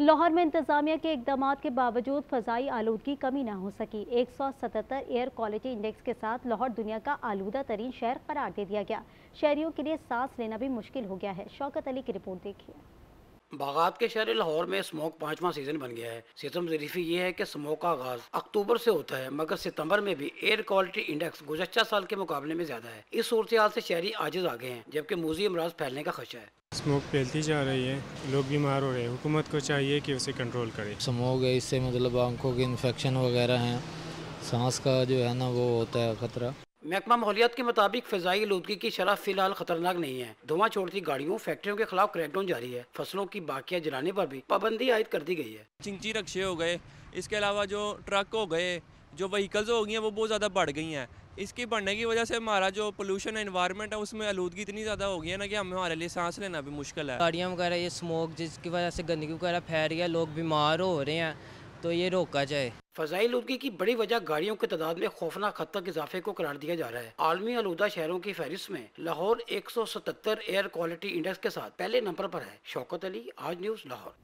लाहौर में इंतजामिया के इकदाम के बावजूद फजाई आलूदगी कमी ना हो सकी एक सौ सतहत्तर एयर क्वालिटी इंडेक्स के साथ लाहौर दुनिया का आलूदा तरीन शहर करार दे दिया गया शहरियों के लिए सांस लेना भी मुश्किल हो गया है शौकत अली की रिपोर्ट देखिए बागात के शहर लाहौर में स्मोक पांचवा सीजन बन गया है सितम जरीफी ये है कि स्मोक का आगाज अक्टूबर से होता है मगर सितंबर में भी एयर क्वालिटी इंडेक्स गुजशत साल के मुकाबले में ज्यादा है इस सूरत से शहरी आजिज आ गए हैं जबकि मूजी अमराज फैलने का खर्चा है स्मोक फैलती जा रही है लोग बीमार हो रहे हैं हुकूमत को चाहिए कि उसे कंट्रोल करे स्मोक है इससे मतलब आंखों के इन्फेक्शन वगैरह हैं सांस का जो है ना वो होता है ख़तरा महकमा माहौलियात के मुताबिक फजाई आलूदगी की शराब फिलहाल खतरनाक नहीं है धुआं छोड़ती गाड़ियों फैक्ट्रियों के खिलाफ क्रैकडाउन जारी है फसलों की बाकिया जलाने पर भी पाबंदी आयद कर दी गई है चिंची रक्षे हो गए इसके अलावा जो ट्रक हो गए जो वहीकल्स हो गई हैं वो बहुत ज़्यादा बढ़ गई हैं इसकी बढ़ने की वजह से हमारा जो पोल्यूशन इन्वायरमेंट है उसमें आलूदगी इतनी ज़्यादा हो गई है ना कि हम हमारे लिए सांस लेना भी मुश्किल है गाड़ियाँ वगैरह ये स्मोक जिसकी वजह से गंदगी वगैरह फैल रही है लोग बीमार हो रहे हैं तो ये रोका जाए फजाई आलूदगी की बड़ी वजह गाड़ियों की तादाद में खौफनाक खत तक इजाफे को करार दिया जा रहा है आलमी आलूदा शहरों की फहरिस्त में लाहौर एक सौ एयर क्वालिटी इंडेक्स के साथ पहले नंबर पर है शौकत अली आज न्यूज़ लाहौर